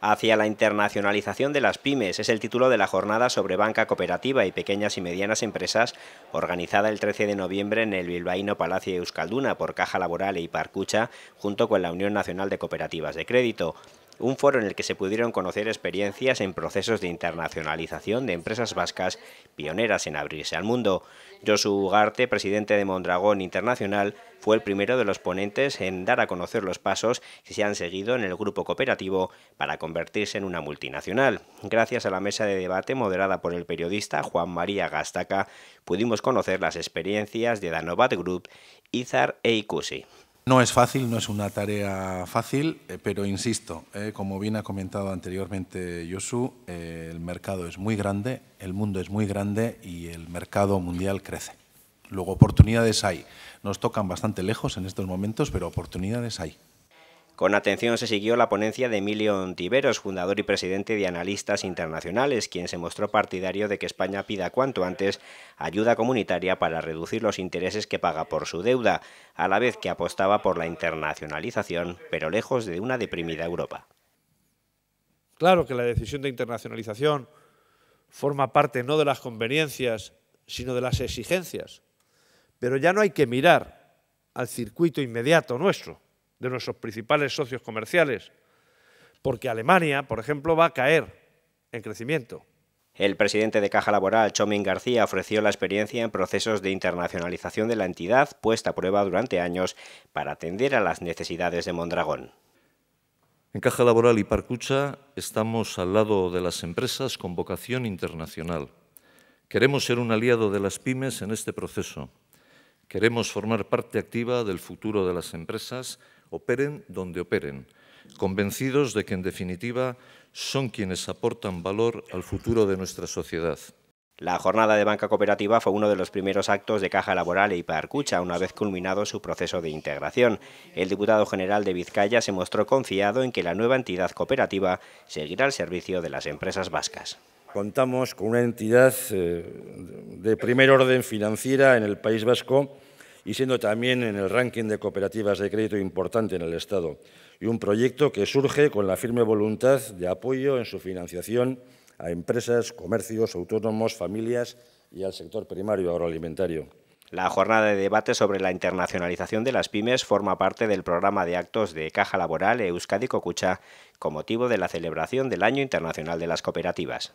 hacia la internacionalización de las pymes. Es el título de la jornada sobre banca cooperativa y pequeñas y medianas empresas organizada el 13 de noviembre en el bilbaíno Palacio Euskalduna por Caja Laboral e Iparcucha junto con la Unión Nacional de Cooperativas de Crédito un foro en el que se pudieron conocer experiencias en procesos de internacionalización de empresas vascas pioneras en abrirse al mundo. Josu Ugarte, presidente de Mondragón Internacional, fue el primero de los ponentes en dar a conocer los pasos que se han seguido en el grupo cooperativo para convertirse en una multinacional. Gracias a la mesa de debate moderada por el periodista Juan María Gastaca, pudimos conocer las experiencias de Danovat Group, Izar e Icusi. No es fácil, no es una tarea fácil, eh, pero insisto, eh, como bien ha comentado anteriormente Yosu, eh, el mercado es muy grande, el mundo es muy grande y el mercado mundial crece. Luego, oportunidades hay. Nos tocan bastante lejos en estos momentos, pero oportunidades hay. Con atención se siguió la ponencia de Emilio Ontiveros, fundador y presidente de Analistas Internacionales, quien se mostró partidario de que España pida cuanto antes ayuda comunitaria para reducir los intereses que paga por su deuda, a la vez que apostaba por la internacionalización, pero lejos de una deprimida Europa. Claro que la decisión de internacionalización forma parte no de las conveniencias, sino de las exigencias. Pero ya no hay que mirar al circuito inmediato nuestro, de nuestros principales socios comerciales, porque Alemania, por ejemplo, va a caer en crecimiento. El presidente de Caja Laboral, Chomín García, ofreció la experiencia en procesos de internacionalización de la entidad puesta a prueba durante años para atender a las necesidades de Mondragón. En Caja Laboral y Parcucha estamos al lado de las empresas con vocación internacional. Queremos ser un aliado de las pymes en este proceso. Queremos formar parte activa del futuro de las empresas operen donde operen, convencidos de que en definitiva son quienes aportan valor al futuro de nuestra sociedad. La jornada de banca cooperativa fue uno de los primeros actos de Caja Laboral e Iparcucha, una vez culminado su proceso de integración. El diputado general de Vizcaya se mostró confiado en que la nueva entidad cooperativa seguirá al servicio de las empresas vascas. Contamos con una entidad eh, de primer orden financiera en el País Vasco y siendo también en el ranking de cooperativas de crédito importante en el Estado, y un proyecto que surge con la firme voluntad de apoyo en su financiación a empresas, comercios, autónomos, familias y al sector primario agroalimentario. La jornada de debate sobre la internacionalización de las pymes forma parte del programa de actos de Caja Laboral Euskadi Cocucha con motivo de la celebración del Año Internacional de las Cooperativas.